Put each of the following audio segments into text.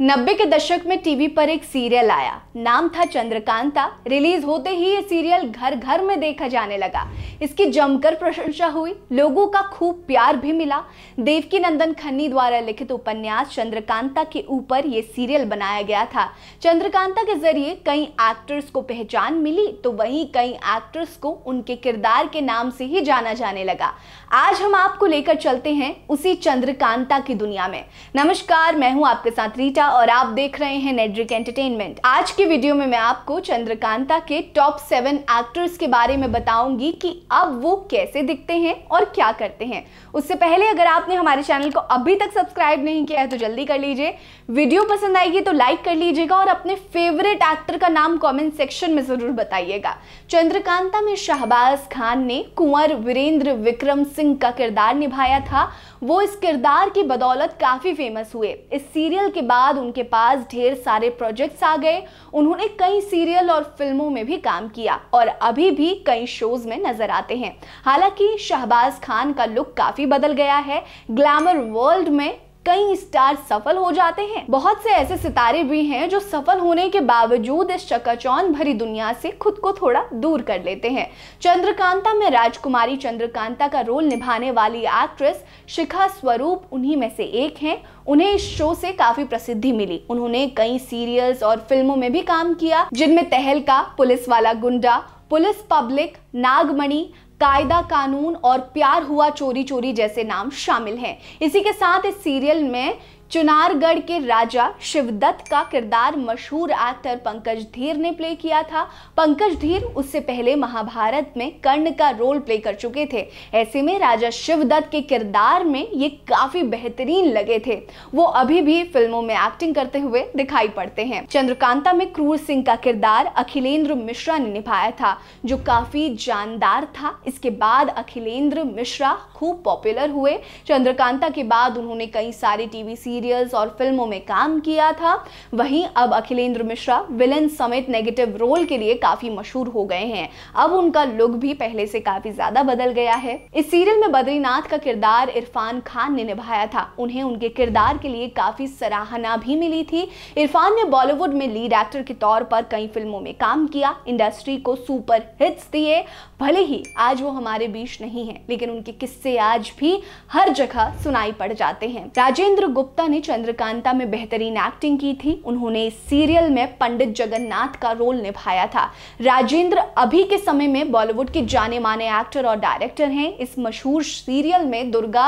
नब्बे के दशक में टीवी पर एक सीरियल आया नाम था चंद्रकांता रिलीज होते ही ये सीरियल घर घर में देखा जाने लगा इसकी जमकर प्रशंसा हुई लोगों का खूब प्यार भी मिला देवकी नंदन खन्नी द्वारा लिखित उपन्यास चंद्रकांता के ऊपर ये सीरियल बनाया गया था चंद्रकांता के जरिए कई एक्टर्स को पहचान मिली तो वहीं कई एक्टर्स को उनके किरदार के नाम से ही जाना जाने लगा आज हम आपको लेकर चलते हैं उसी चंद्रकांता की दुनिया में नमस्कार मैं हूँ आपके साथ रीटा पूजा और आप देख रहे हैं नेड्रिक एंटरटेनमेंट आज के वीडियो में मैं आपको चंद्रकांता के टॉप सेवन एक्टर्स के बारे में बताऊंगी कि अब वो कैसे दिखते हैं और क्या करते हैं उससे पहले अगर आपने हमारे चैनल को अभी तक सब्सक्राइब नहीं किया है तो जल्दी कर लीजिए वीडियो पसंद आएगी तो लाइक कर लीजिएगा और अपने फेवरेट एक्टर का नाम कॉमेंट सेक्शन में ज़रूर बताइएगा चंद्रकांता में शाहबाज खान ने कुंवर वीरेंद्र विक्रम सिंह का किरदार निभाया था वो इस किरदार की बदौलत काफ़ी फेमस हुए इस सीरियल के बाद बाद उनके पास ढेर सारे प्रोजेक्ट्स आ गए उन्होंने कई सीरियल और फिल्मों में भी काम किया और अभी भी कई शोज में नजर आते हैं हालांकि शहबाज खान का लुक काफी बदल गया है ग्लैमर वर्ल्ड में कई स्टार सफल हो जाते हैं बहुत से ऐसे सितारे भी हैं जो सफल होने के बावजूद इस चकाचौन भरी दुनिया से खुद को थोड़ा दूर कर लेते हैं चंद्रकांता में राजकुमारी चंद्रकांता का रोल निभाने वाली एक्ट्रेस शिखा स्वरूप उन्हीं में से एक हैं उन्हें इस शो से काफी प्रसिद्धि मिली उन्होंने कई सीरियल्स और फिल्मों में भी काम किया जिनमें तहलका पुलिस वाला गुंडा पुलिस पब्लिक नागमणि कायदा कानून और प्यार हुआ चोरी चोरी जैसे नाम शामिल हैं इसी के साथ इस सीरियल में चुनारगढ़ के राजा शिवदत्त का किरदार मशहूर एक्टर पंकज धीर ने प्ले किया था पंकज धीर उससे पहले महाभारत में कर्ण का रोल प्ले कर चुके थे ऐसे में राजा शिवदत्त के किरदार में ये काफी बेहतरीन लगे थे वो अभी भी फिल्मों में एक्टिंग करते हुए दिखाई पड़ते हैं चंद्रकांता में क्रूर सिंह का किरदार अखिलेंद्र मिश्रा ने निभाया था जो काफी जानदार था इसके बाद अखिलेंद्र मिश्रा खूब पॉपुलर हुए चंद्रकांता के बाद उन्होंने कई सारे टीवी सीरीज सीरियल्स और फिल्मों में काम किया था वहीं अब अखिलेंद्र मिश्रा विलन समेत नेगेटिव रोल के लिए काफी मशहूर हो गए हैं अब उनका लुक भी पहले से काफी ज्यादा बदल गया है इस सीरियल में बद्रीनाथ का किरदार इरफान खान ने निभाया था उन्हें उनके किरदार के लिए काफी सराहना भी मिली थी इरफान ने बॉलीवुड में लीड एक्टर के तौर पर कई फिल्मों में काम किया इंडस्ट्री को सुपर हिट्स दिए भले ही आज वो हमारे बीच नहीं है लेकिन उनके किस्से आज भी हर जगह सुनाई पड़ जाते हैं राजेंद्र गुप्ता ने चंद्रकांता में बेहतरीन एक्टिंग की थी उन्होंने इस सीरियल में पंडित जगन्नाथ का रोल निभाया था राजेंद्र अभी के समय में बॉलीवुड के जाने माने एक्टर और डायरेक्टर हैं इस मशहूर सीरियल में दुर्गा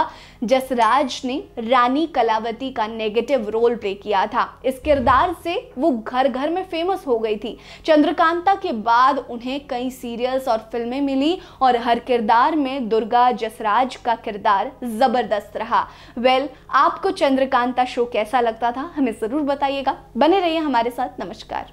जसराज ने रानी कलावती का नेगेटिव रोल प्ले किया था इस किरदार से वो घर घर में फेमस हो गई थी चंद्रकांता के बाद उन्हें कई सीरियल्स और फिल्में मिली और हर किरदार में दुर्गा जसराज का किरदार जबरदस्त रहा वेल well, आपको चंद्रकांत जानता शो कैसा लगता था हमें ज़रूर बताइएगा बने रहिए हमारे साथ नमस्कार